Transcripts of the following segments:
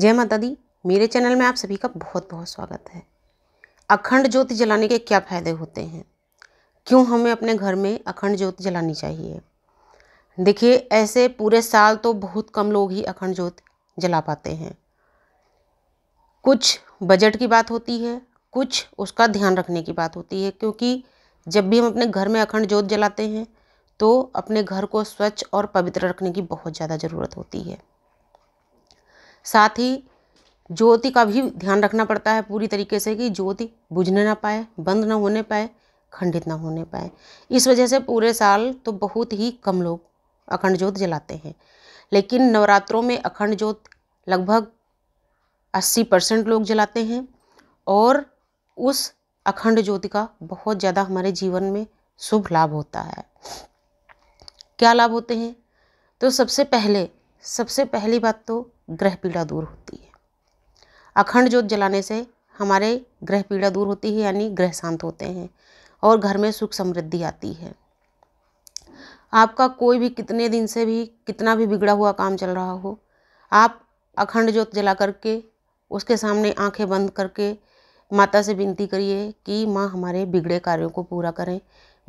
जय माता दी मेरे चैनल में आप सभी का बहुत बहुत स्वागत है अखंड ज्योति जलाने के क्या फ़ायदे होते हैं क्यों हमें अपने घर में अखंड ज्योति जलानी चाहिए देखिए ऐसे पूरे साल तो बहुत कम लोग ही अखंड ज्योति जला पाते हैं कुछ बजट की बात होती है कुछ उसका ध्यान रखने की बात होती है क्योंकि जब भी हम अपने घर में अखंड ज्योत जलाते हैं तो अपने घर को स्वच्छ और पवित्र रखने की बहुत ज़्यादा ज़रूरत होती है साथ ही ज्योति का भी ध्यान रखना पड़ता है पूरी तरीके से कि ज्योति बुझने ना पाए बंद ना होने पाए खंडित ना होने पाए इस वजह से पूरे साल तो बहुत ही कम लोग अखंड ज्योत जलाते हैं लेकिन नवरात्रों में अखंड ज्योत लगभग 80 परसेंट लोग जलाते हैं और उस अखंड ज्योति का बहुत ज़्यादा हमारे जीवन में शुभ लाभ होता है क्या लाभ होते हैं तो सबसे पहले सबसे पहली बात तो ग्रह पीड़ा दूर होती है अखंड ज्योत जलाने से हमारे ग्रह पीड़ा दूर होती है यानी ग्रह शांत होते हैं और घर में सुख समृद्धि आती है आपका कोई भी कितने दिन से भी कितना भी बिगड़ा हुआ काम चल रहा हो आप अखंड ज्योत जला करके उसके सामने आंखें बंद करके माता से विनती करिए कि माँ हमारे बिगड़े कार्यों को पूरा करें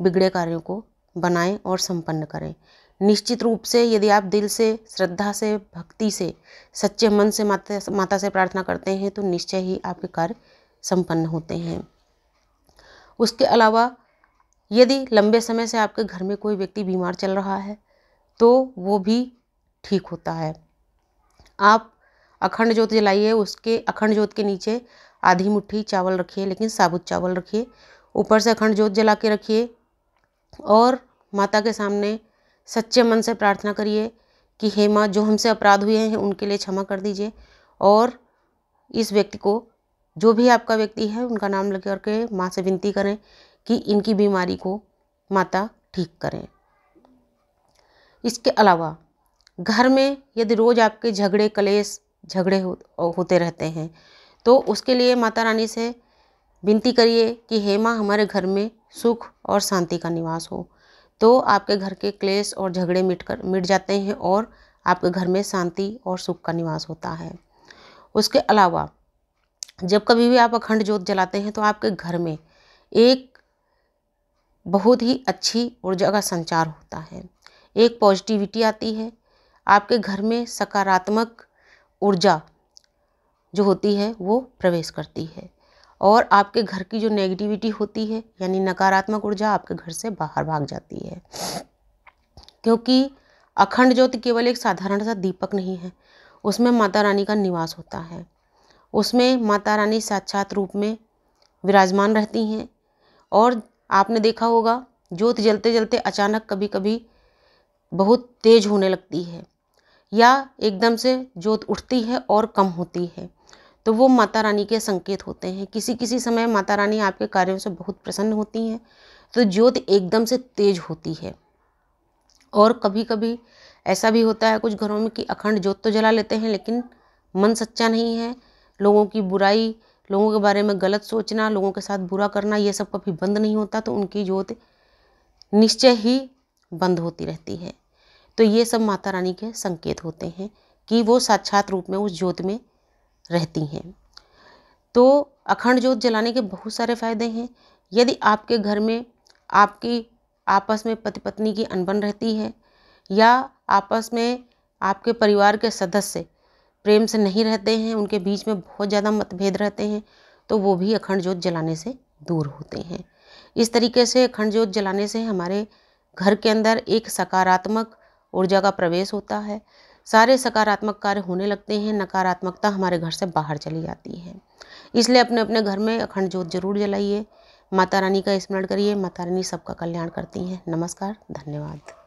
बिगड़े कार्यों को बनाएं और संपन्न करें निश्चित रूप से यदि आप दिल से श्रद्धा से भक्ति से सच्चे मन से माता माता से प्रार्थना करते हैं तो निश्चय ही आपके कार्य संपन्न होते हैं उसके अलावा यदि लंबे समय से आपके घर में कोई व्यक्ति बीमार चल रहा है तो वो भी ठीक होता है आप अखंड ज्योत जलाइए उसके अखंड ज्योत के नीचे आधी मुट्ठी चावल रखिए लेकिन साबुत चावल रखिए ऊपर से अखंड ज्योत जला के रखिए और माता के सामने सच्चे मन से प्रार्थना करिए कि हे माँ जो हमसे अपराध हुए हैं उनके लिए क्षमा कर दीजिए और इस व्यक्ति को जो भी आपका व्यक्ति है उनका नाम लगे करके माँ से विनती करें कि इनकी बीमारी को माता ठीक करें इसके अलावा घर में यदि रोज़ आपके झगड़े कलेश झगड़े हो, होते रहते हैं तो उसके लिए माता रानी से विनती करिए कि हे माँ हमारे घर में सुख और शांति का निवास हो तो आपके घर के क्लेश और झगड़े मिट कर मिट जाते हैं और आपके घर में शांति और सुख का निवास होता है उसके अलावा जब कभी भी आप अखंड जोत जलाते हैं तो आपके घर में एक बहुत ही अच्छी ऊर्जा का संचार होता है एक पॉजिटिविटी आती है आपके घर में सकारात्मक ऊर्जा जो होती है वो प्रवेश करती है और आपके घर की जो नेगेटिविटी होती है यानी नकारात्मक ऊर्जा आपके घर से बाहर भाग जाती है क्योंकि अखंड ज्योति केवल एक साधारण सा दीपक नहीं है उसमें माता रानी का निवास होता है उसमें माता रानी साक्षात रूप में विराजमान रहती हैं और आपने देखा होगा ज्योत जलते जलते अचानक कभी कभी बहुत तेज होने लगती है या एकदम से ज्योत उठती है और कम होती है तो वो माता रानी के संकेत होते हैं किसी किसी समय माता रानी आपके कार्यों से बहुत प्रसन्न होती हैं तो ज्योत एकदम से तेज होती है और कभी कभी ऐसा भी होता है कुछ घरों में कि अखंड ज्योत तो जला लेते हैं लेकिन मन सच्चा नहीं है लोगों की बुराई लोगों के बारे में गलत सोचना लोगों के साथ बुरा करना ये सब कभी बंद नहीं होता तो उनकी ज्योत निश्चय ही बंद होती रहती है तो ये सब माता रानी के संकेत होते हैं कि वो साक्षात रूप में उस ज्योत में रहती हैं तो अखंड जोत जलाने के बहुत सारे फ़ायदे हैं यदि आपके घर में आपकी आपस में पति पत्नी की अनबन रहती है या आपस में आपके परिवार के सदस्य प्रेम से नहीं रहते हैं उनके बीच में बहुत ज़्यादा मतभेद रहते हैं तो वो भी अखंड जोत जलाने से दूर होते हैं इस तरीके से अखंड जोत जलाने से हमारे घर के अंदर एक सकारात्मक ऊर्जा का प्रवेश होता है सारे सकारात्मक कार्य होने लगते हैं नकारात्मकता हमारे घर से बाहर चली जाती है इसलिए अपने अपने घर में अखंड जोत जरूर जलाइए माता रानी का स्मरण करिए माता रानी सबका कल्याण करती हैं नमस्कार धन्यवाद